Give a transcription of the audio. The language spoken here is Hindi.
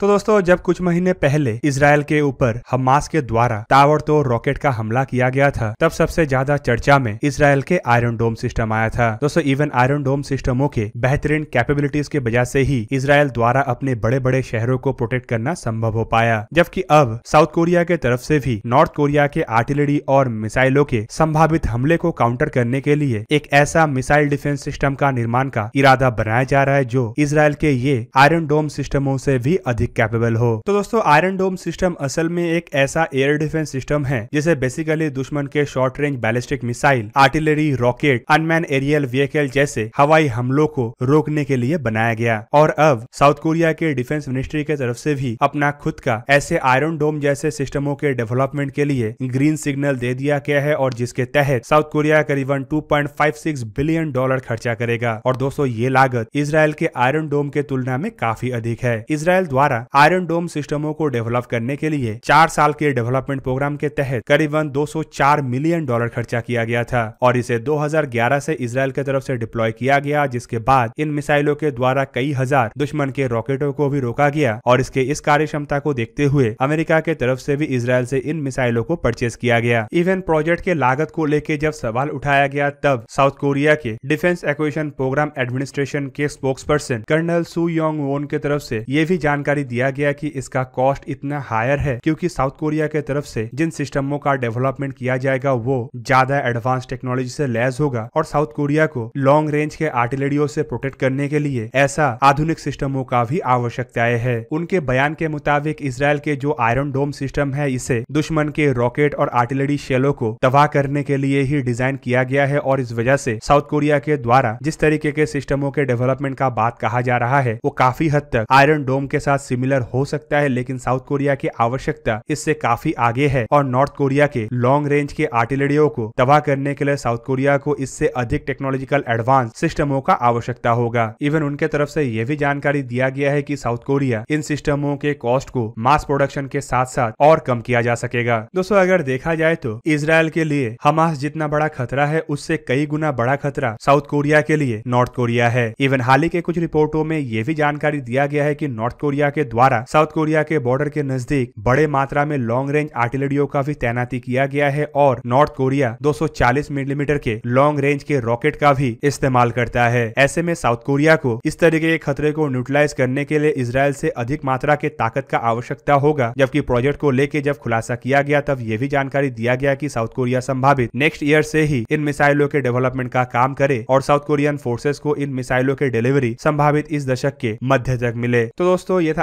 तो दोस्तों जब कुछ महीने पहले इसराइल के ऊपर हमास के द्वारा ताबड़तोड़ रॉकेट का हमला किया गया था तब सबसे ज्यादा चर्चा में इसराइल के आयरन डोम सिस्टम आया था दोस्तों इवन आयरन डोम सिस्टमों के बेहतरीन कैपेबिलिटीज के वजह से ही इसराइल द्वारा अपने बड़े बड़े शहरों को प्रोटेक्ट करना संभव हो पाया जबकि अब साउथ कोरिया के तरफ से भी नॉर्थ कोरिया के आर्टिलरी और मिसाइलों के संभावित हमले को काउंटर करने के लिए एक ऐसा मिसाइल डिफेंस सिस्टम का निर्माण का इरादा बनाया जा रहा है जो इसराइल के ये आयरन डोम सिस्टमों से भी अधिक कैपेबल हो तो दोस्तों आयरन डोम सिस्टम असल में एक ऐसा एयर डिफेंस सिस्टम है जिसे बेसिकली दुश्मन के short range ballistic missile artillery rocket unmanned aerial vehicle जैसे हवाई हमलों को रोकने के लिए बनाया गया और अब साउथ कोरिया के डिफेंस मिनिस्ट्री के तरफ से भी अपना खुद का ऐसे आयरन डोम जैसे सिस्टमों के डेवलपमेंट के लिए ग्रीन सिग्नल दे दिया गया है और जिसके तहत साउथ कोरिया करीबन 2.56 बिलियन डॉलर खर्चा करेगा और दोस्तों ये लागत इसराइल के आयरन डोम के तुलना में काफी अधिक है इसराइल द्वारा द्वारा आयरन डोम सिस्टमों को डेवलप करने के लिए चार साल के डेवलपमेंट प्रोग्राम के तहत करीबन 204 मिलियन डॉलर खर्चा किया गया था और इसे 2011 से इसराइल की तरफ से डिप्लॉय किया गया जिसके बाद इन मिसाइलों के द्वारा कई हजार दुश्मन के रॉकेटों को भी रोका गया और इसके इस कार्य क्षमता को देखते हुए अमेरिका के तरफ से भी इसराइल से इन मिसाइलों को परचेज किया गया इवन प्रोजेक्ट के लागत को लेकर जब सवाल उठाया गया तब साउथ कोरिया के डिफेंस एक्वेशन प्रोग्राम एडमिनिस्ट्रेशन के spokesperson colonel Su Yong Won के तरफ से ये भी जानकारी दिया गया कि इसका कॉस्ट इतना हायर है क्योंकि साउथ कोरिया के तरफ से जिन सिस्टमों का डेवलपमेंट किया जाएगा वो ज्यादा एडवांस टेक्नोलॉजी से लैस होगा और साउथ कोरिया को लॉन्ग रेंज के आर्टिलरियो से प्रोटेक्ट करने के लिए ऐसा आधुनिक सिस्टमों का भी आवश्यकता है उनके बयान के मुताबिक इसराइल के जो आयरन डोम सिस्टम है इसे दुश्मन के रॉकेट और आर्टिलरी शेलों को तबाह करने के लिए ही डिजाइन किया गया है और इस वजह से साउथ कोरिया के द्वारा जिस तरीके के सिस्टमों के डेवलपमेंट का बात कहा जा रहा है वो काफी हद तक आयरन डोम के साथ सिमिलर हो सकता है लेकिन साउथ कोरिया की आवश्यकता इससे काफी आगे है और नॉर्थ कोरिया के लॉन्ग रेंज के आर्टिलरियों को तबाह करने के लिए साउथ कोरिया को इससे अधिक टेक्नोलॉजिकल एडवांस सिस्टमों का आवश्यकता होगा इवन उनके तरफ से यह भी जानकारी दिया गया है कि साउथ कोरिया इन सिस्टमों के कॉस्ट को मास प्रोडक्शन के साथ साथ और कम किया जा सकेगा दोस्तों अगर देखा जाए तो इसराइल के लिए हमास जितना बड़ा खतरा है उससे कई गुना बड़ा खतरा साउथ कोरिया के लिए नॉर्थ कोरिया है इवन हाल ही के कुछ रिपोर्टों में यह भी जानकारी दिया गया है कि नॉर्थ कोरिया के के द्वारा साउथ कोरिया के बॉर्डर के नजदीक बड़े मात्रा में लॉन्ग रेंज आर्टिलरियों का भी तैनाती किया गया है और नॉर्थ कोरिया 240 मिलीमीटर के लॉन्ग रेंज के रॉकेट का भी इस्तेमाल करता है ऐसे में साउथ कोरिया को इस तरीके के खतरे को न्यूट्रलाइज करने के लिए इसराइल से अधिक मात्रा के ताकत का आवश्यकता होगा जबकि प्रोजेक्ट को लेके जब खुलासा किया गया तब ये भी जानकारी दिया गया की साउथ कोरिया संभावित नेक्स्ट ईयर से ही इन मिसाइलों के डेवलपमेंट का काम करे और साउथ कोरियन फोर्सेज को इन मिसाइलों के डिलीवरी संभावित इस दशक के मध्य तक मिले तो दोस्तों ये था